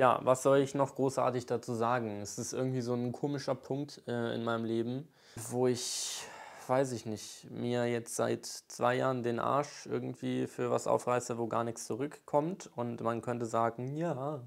Tja, was soll ich noch großartig dazu sagen? Es ist irgendwie so ein komischer Punkt äh, in meinem Leben, wo ich, weiß ich nicht, mir jetzt seit zwei Jahren den Arsch irgendwie für was aufreiße, wo gar nichts zurückkommt. Und man könnte sagen, ja,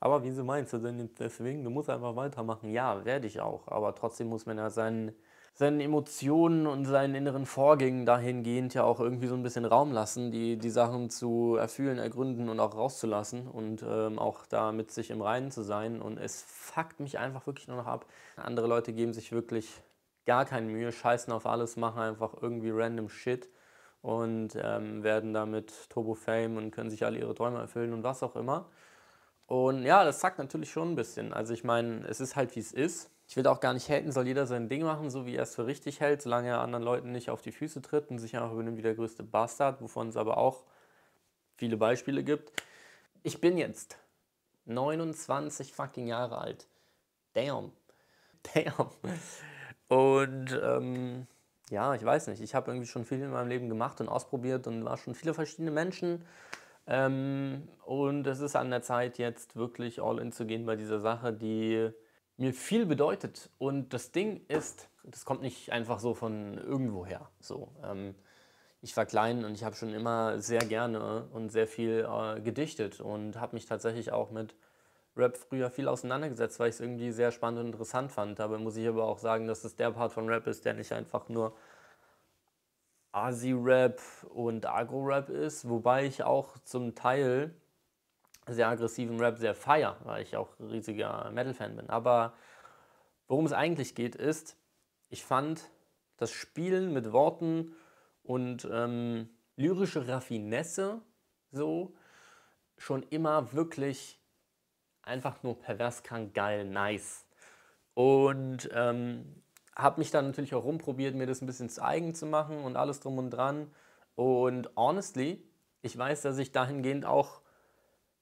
aber wieso meinst du denn jetzt deswegen? Du musst einfach weitermachen. Ja, werde ich auch. Aber trotzdem muss man ja seinen seinen Emotionen und seinen inneren Vorgängen dahingehend ja auch irgendwie so ein bisschen Raum lassen, die, die Sachen zu erfüllen, ergründen und auch rauszulassen und ähm, auch da mit sich im Reinen zu sein. Und es fuckt mich einfach wirklich nur noch ab. Andere Leute geben sich wirklich gar keine Mühe, scheißen auf alles, machen einfach irgendwie random Shit und ähm, werden damit Turbo Fame und können sich alle ihre Träume erfüllen und was auch immer. Und ja, das zackt natürlich schon ein bisschen. Also ich meine, es ist halt wie es ist ich will auch gar nicht haten, soll jeder sein Ding machen, so wie er es für richtig hält, solange er anderen Leuten nicht auf die Füße tritt und sich einfach übernimmt wie der größte Bastard, wovon es aber auch viele Beispiele gibt. Ich bin jetzt 29 fucking Jahre alt. Damn. Damn. Und ähm, ja, ich weiß nicht. Ich habe irgendwie schon viel in meinem Leben gemacht und ausprobiert und war schon viele verschiedene Menschen. Ähm, und es ist an der Zeit, jetzt wirklich all in zu gehen bei dieser Sache, die mir viel bedeutet. Und das Ding ist, das kommt nicht einfach so von irgendwoher. So, ähm, ich war klein und ich habe schon immer sehr gerne und sehr viel äh, gedichtet und habe mich tatsächlich auch mit Rap früher viel auseinandergesetzt, weil ich es irgendwie sehr spannend und interessant fand. Dabei muss ich aber auch sagen, dass es der Part von Rap ist, der nicht einfach nur Asi-Rap und Agro-Rap ist, wobei ich auch zum Teil sehr aggressiven Rap sehr feier, weil ich auch riesiger Metal-Fan bin. Aber worum es eigentlich geht, ist, ich fand das Spielen mit Worten und ähm, lyrische Raffinesse so schon immer wirklich einfach nur pervers krank geil nice. Und ähm, habe mich dann natürlich auch rumprobiert, mir das ein bisschen zu eigen zu machen und alles drum und dran. Und honestly, ich weiß, dass ich dahingehend auch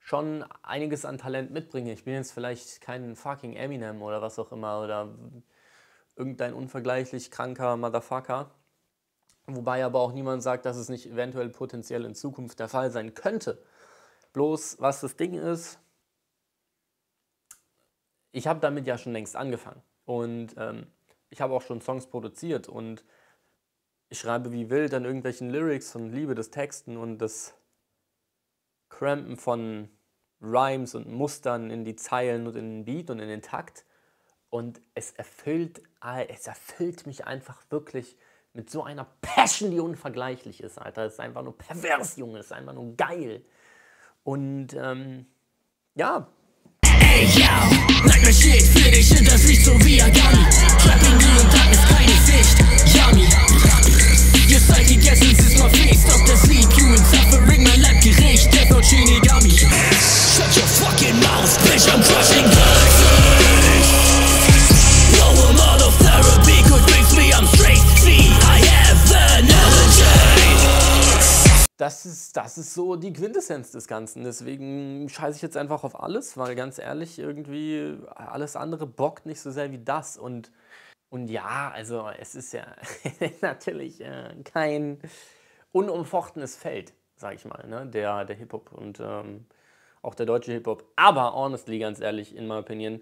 schon einiges an Talent mitbringe. Ich bin jetzt vielleicht kein fucking Eminem oder was auch immer oder irgendein unvergleichlich kranker Motherfucker. Wobei aber auch niemand sagt, dass es nicht eventuell potenziell in Zukunft der Fall sein könnte. Bloß, was das Ding ist, ich habe damit ja schon längst angefangen. Und ähm, ich habe auch schon Songs produziert und ich schreibe wie wild an irgendwelchen Lyrics und liebe das Texten und das Crampen von Rhymes und Mustern in die Zeilen und in den Beat und in den Takt. Und es erfüllt, es erfüllt mich einfach wirklich mit so einer Passion, die unvergleichlich ist, Alter. Es ist einfach nur pervers, Junge. Es ist einfach nur geil. Und ähm, ja. Ey, yo, sag mir Shit, für dich sind das nicht so wie Agami. Trapping, das ist so die Quintessenz des Ganzen. Deswegen scheiße ich jetzt einfach auf alles, weil ganz ehrlich, irgendwie alles andere bockt nicht so sehr wie das. Und, und ja, also es ist ja natürlich äh, kein unumfochtenes Feld, sag ich mal, ne? der, der Hip-Hop und ähm, auch der deutsche Hip-Hop. Aber honestly, ganz ehrlich, in meiner Opinion,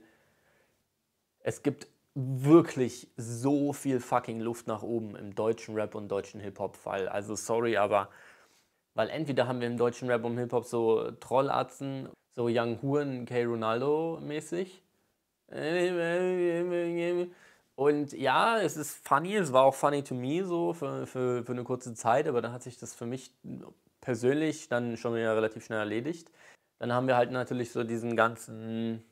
es gibt wirklich so viel fucking Luft nach oben im deutschen Rap und deutschen Hip-Hop-Fall. Also sorry, aber weil entweder haben wir im deutschen Rap und Hip-Hop so Trollatzen, so Young Huren, K. Ronaldo mäßig. Und ja, es ist funny, es war auch funny to me so für, für, für eine kurze Zeit, aber dann hat sich das für mich persönlich dann schon wieder relativ schnell erledigt. Dann haben wir halt natürlich so diesen ganzen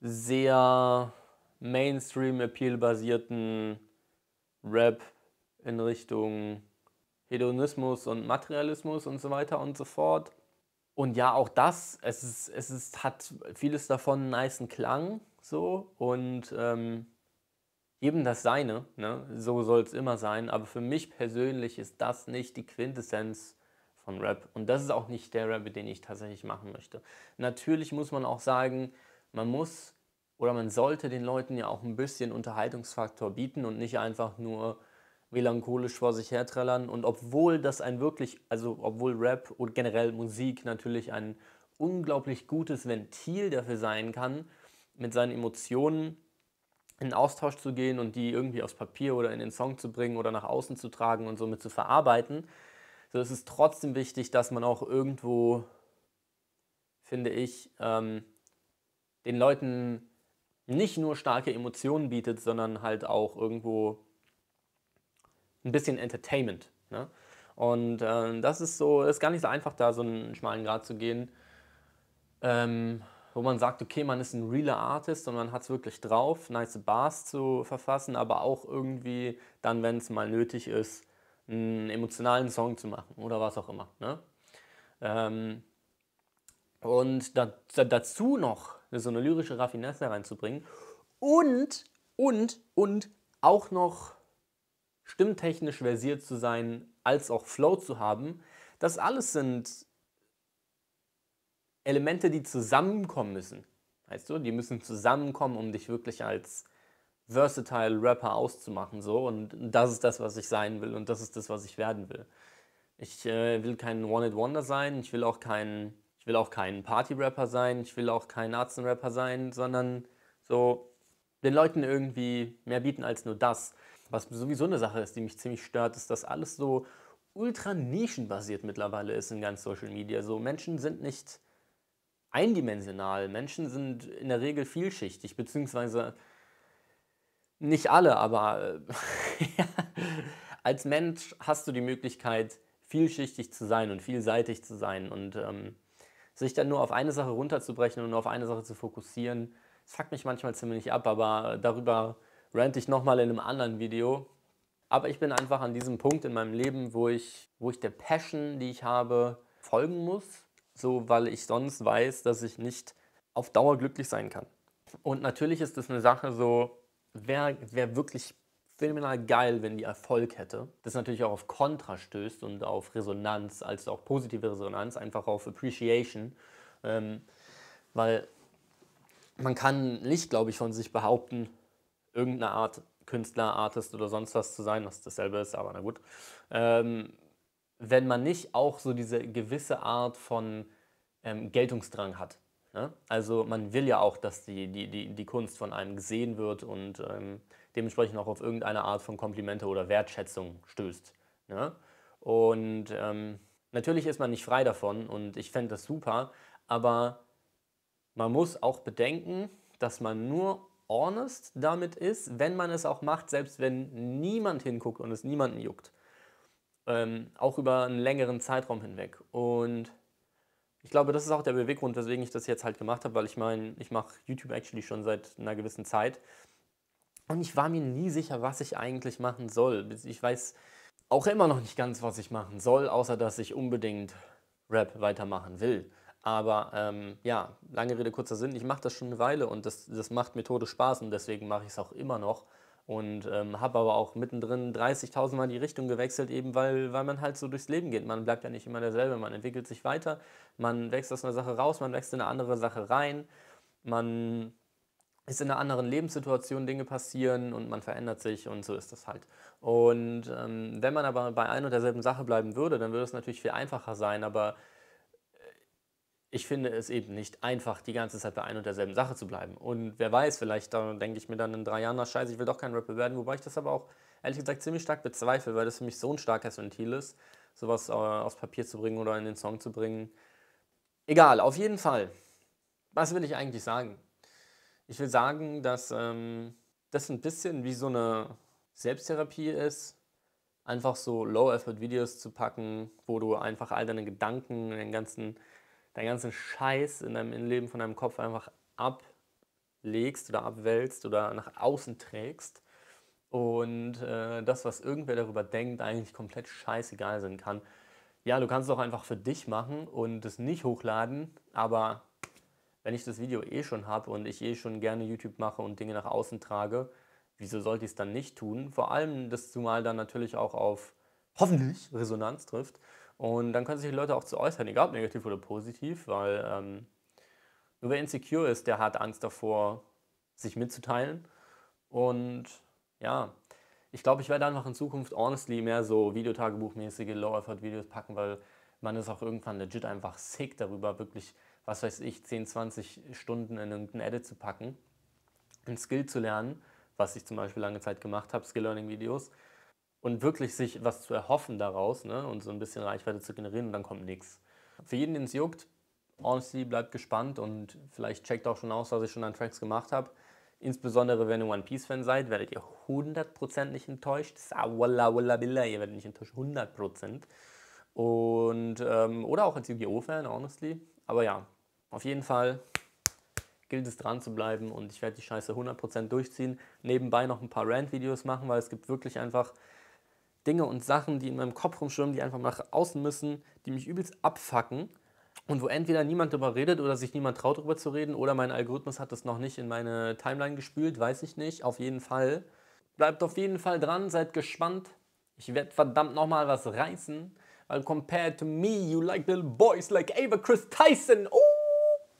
sehr Mainstream-Appeal basierten Rap in Richtung Hedonismus und Materialismus und so weiter und so fort. Und ja, auch das, es, ist, es ist, hat vieles davon einen niceen Klang so und ähm, jedem das Seine, ne? so soll es immer sein, aber für mich persönlich ist das nicht die Quintessenz von Rap und das ist auch nicht der Rap, den ich tatsächlich machen möchte. Natürlich muss man auch sagen, man muss oder man sollte den Leuten ja auch ein bisschen Unterhaltungsfaktor bieten und nicht einfach nur melancholisch vor sich hertrellern. Und obwohl das ein wirklich, also obwohl Rap und generell Musik natürlich ein unglaublich gutes Ventil dafür sein kann, mit seinen Emotionen in Austausch zu gehen und die irgendwie aufs Papier oder in den Song zu bringen oder nach außen zu tragen und somit zu verarbeiten, so ist es trotzdem wichtig, dass man auch irgendwo, finde ich, ähm, den Leuten nicht nur starke Emotionen bietet, sondern halt auch irgendwo ein bisschen Entertainment. Ne? Und äh, das ist so, ist gar nicht so einfach, da so einen schmalen Grad zu gehen, ähm, wo man sagt, okay, man ist ein realer Artist und man hat es wirklich drauf, nice Bars zu verfassen, aber auch irgendwie dann, wenn es mal nötig ist, einen emotionalen Song zu machen oder was auch immer. Ne? Ähm, und da, da, dazu noch so eine lyrische Raffinesse reinzubringen und, und, und auch noch stimmtechnisch versiert zu sein, als auch Flow zu haben, das alles sind Elemente, die zusammenkommen müssen. Weißt du, die müssen zusammenkommen, um dich wirklich als versatile Rapper auszumachen. So. Und das ist das, was ich sein will und das ist das, was ich werden will. Ich äh, will kein one it wonder sein, ich will auch kein, ich will auch kein Party-Rapper sein, ich will auch kein Arzen-Rapper sein, sondern so den Leuten irgendwie mehr bieten als nur das. Was sowieso eine Sache ist, die mich ziemlich stört, ist, dass alles so ultra nischenbasiert mittlerweile ist in ganz Social Media. So Menschen sind nicht eindimensional. Menschen sind in der Regel vielschichtig, beziehungsweise nicht alle, aber äh, als Mensch hast du die Möglichkeit, vielschichtig zu sein und vielseitig zu sein und ähm, sich dann nur auf eine Sache runterzubrechen und nur auf eine Sache zu fokussieren, das fuckt mich manchmal ziemlich ab, aber darüber rant ich nochmal in einem anderen Video. Aber ich bin einfach an diesem Punkt in meinem Leben, wo ich, wo ich der Passion, die ich habe, folgen muss. So, weil ich sonst weiß, dass ich nicht auf Dauer glücklich sein kann. Und natürlich ist das eine Sache so, wer, wer wirklich phänomenal geil, wenn die Erfolg hätte. Das natürlich auch auf Kontra stößt und auf Resonanz, als auch positive Resonanz, einfach auf Appreciation. Ähm, weil man kann nicht, glaube ich, von sich behaupten, irgendeine Art Künstler, Artist oder sonst was zu sein, was dasselbe ist, aber na gut. Ähm, wenn man nicht auch so diese gewisse Art von ähm, Geltungsdrang hat. Ne? Also man will ja auch, dass die, die, die, die Kunst von einem gesehen wird und ähm, dementsprechend auch auf irgendeine Art von Komplimente oder Wertschätzung stößt. Ne? Und ähm, natürlich ist man nicht frei davon und ich fände das super, aber man muss auch bedenken, dass man nur honest damit ist, wenn man es auch macht, selbst wenn niemand hinguckt und es niemanden juckt. Ähm, auch über einen längeren Zeitraum hinweg. Und ich glaube, das ist auch der Beweggrund, weswegen ich das jetzt halt gemacht habe, weil ich meine, ich mache YouTube actually schon seit einer gewissen Zeit. Und ich war mir nie sicher, was ich eigentlich machen soll. Ich weiß auch immer noch nicht ganz, was ich machen soll, außer dass ich unbedingt Rap weitermachen will. Aber ähm, ja, lange Rede, kurzer Sinn, ich mache das schon eine Weile und das, das macht methodisch Spaß und deswegen mache ich es auch immer noch. Und ähm, habe aber auch mittendrin 30.000 Mal die Richtung gewechselt, eben weil, weil man halt so durchs Leben geht. Man bleibt ja nicht immer derselbe, man entwickelt sich weiter, man wächst aus einer Sache raus, man wächst in eine andere Sache rein, man ist in einer anderen Lebenssituation, Dinge passieren und man verändert sich und so ist das halt. Und ähm, wenn man aber bei einer und derselben Sache bleiben würde, dann würde es natürlich viel einfacher sein, aber ich finde es eben nicht einfach, die ganze Zeit bei ein und derselben Sache zu bleiben. Und wer weiß, vielleicht denke ich mir dann in drei Jahren, na scheiße, ich will doch kein Rapper werden, wobei ich das aber auch ehrlich gesagt ziemlich stark bezweifle, weil das für mich so ein starkes Ventil ist, sowas äh, aufs Papier zu bringen oder in den Song zu bringen. Egal, auf jeden Fall. Was will ich eigentlich sagen? Ich will sagen, dass ähm, das ein bisschen wie so eine Selbsttherapie ist, einfach so Low-Effort-Videos zu packen, wo du einfach all deine Gedanken, den ganzen deinen ganzen Scheiß in deinem Leben von deinem Kopf einfach ablegst oder abwälzt oder nach außen trägst und äh, das, was irgendwer darüber denkt, eigentlich komplett scheißegal sein kann. Ja, du kannst es auch einfach für dich machen und es nicht hochladen, aber wenn ich das Video eh schon habe und ich eh schon gerne YouTube mache und Dinge nach außen trage, wieso sollte ich es dann nicht tun? Vor allem, dass du mal dann natürlich auch auf hoffentlich Resonanz trifft. Und dann können sich die Leute auch zu äußern, egal ob negativ oder positiv, weil ähm, nur wer insecure ist, der hat Angst davor, sich mitzuteilen. Und ja, ich glaube, ich werde einfach in Zukunft honestly mehr so Videotagebuchmäßige Low-Effort-Videos packen, weil man ist auch irgendwann legit einfach sick darüber, wirklich, was weiß ich, 10, 20 Stunden in irgendein Edit zu packen, ein Skill zu lernen, was ich zum Beispiel lange Zeit gemacht habe, Skill-Learning-Videos und wirklich sich was zu erhoffen daraus ne? und so ein bisschen Reichweite zu generieren und dann kommt nichts. Für jeden, den es juckt, honestly, bleibt gespannt und vielleicht checkt auch schon aus, was ich schon an Tracks gemacht habe. Insbesondere wenn ihr One Piece Fan seid, werdet ihr 100% nicht enttäuscht. Sawalla walla billah, ihr werdet nicht enttäuscht, 100%. Und, ähm, oder auch als Yu-Gi-Oh! Fan, honestly. Aber ja, auf jeden Fall gilt es dran zu bleiben und ich werde die Scheiße 100% durchziehen. Nebenbei noch ein paar Rant-Videos machen, weil es gibt wirklich einfach Dinge und Sachen, die in meinem Kopf rumschwimmen, die einfach nach außen müssen, die mich übelst abfacken und wo entweder niemand darüber redet oder sich niemand traut, darüber zu reden oder mein Algorithmus hat das noch nicht in meine Timeline gespült, weiß ich nicht. Auf jeden Fall. Bleibt auf jeden Fall dran, seid gespannt. Ich werde verdammt nochmal was reißen. Weil compared to me, you like little boys like Ava Chris Tyson. Oh!